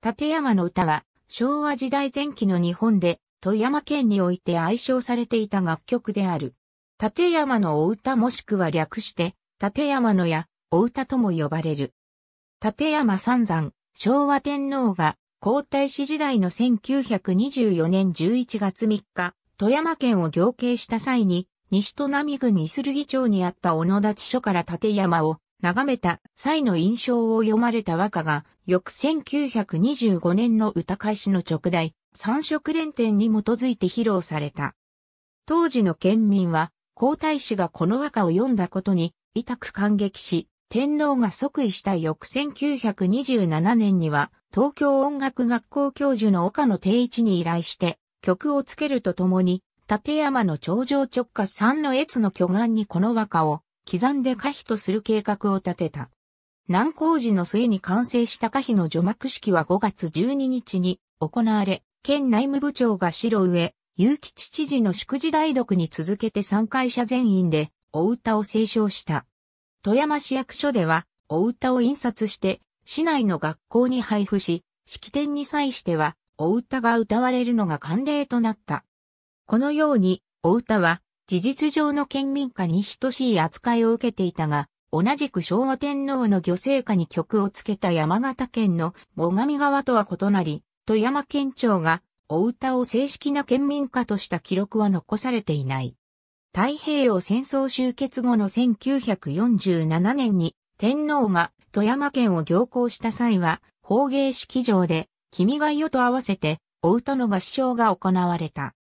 立山の歌は昭和時代前期の日本で富山県において愛称されていた楽曲である。立山のお歌もしくは略して立山のやお歌とも呼ばれる。立山三山昭和天皇が皇太子時代の1924年11月3日、富山県を行計した際に、西都並郡にする議長にあった小野立所から立山を眺めた際の印象を読まれた和歌が、翌1925年の歌開始の直代、三色連天に基づいて披露された。当時の県民は、皇太子がこの和歌を読んだことに、痛く感激し、天皇が即位した翌1927年には、東京音楽学校教授の岡野定一に依頼して、曲をつけるとともに、立山の頂上直下三の越の巨岩にこの和歌を刻んで可否とする計画を立てた。難工事の末に完成した可否の除幕式は5月12日に行われ、県内務部長が白上、有吉知事の祝辞代読に続けて参会者全員でお歌を斉唱した。富山市役所ではお歌を印刷して市内の学校に配布し、式典に際してはお歌が歌われるのが慣例となった。このようにお歌は事実上の県民家に等しい扱いを受けていたが、同じく昭和天皇の御成下に曲をつけた山形県の最上川とは異なり、富山県庁がお歌を正式な県民家とした記録は残されていない。太平洋戦争終結後の1947年に天皇が富山県を行行した際は法芸式場で君が代と合わせてお歌の合唱が行われた。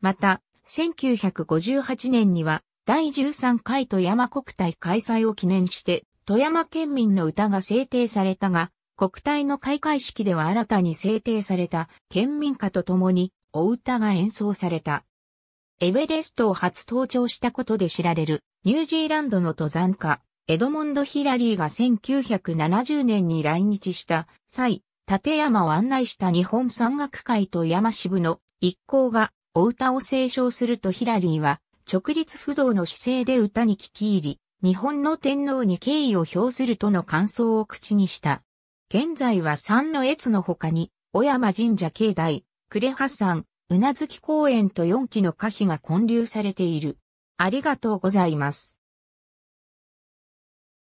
また、1958年には第13回富山国体開催を記念して富山県民の歌が制定されたが、国体の開会式では新たに制定された県民歌と共にお歌が演奏された。エベレストを初登頂したことで知られるニュージーランドの登山家、エドモンド・ヒラリーが1970年に来日した際、立山を案内した日本山岳会と山支部の一行がお歌を斉唱するとヒラリーは、直立不動の姿勢で歌に聞き入り、日本の天皇に敬意を表するとの感想を口にした。現在は三の越の他に、小山神社境内、呉羽山、うなずき公園と4基の歌碑が建立されている。ありがとうございます。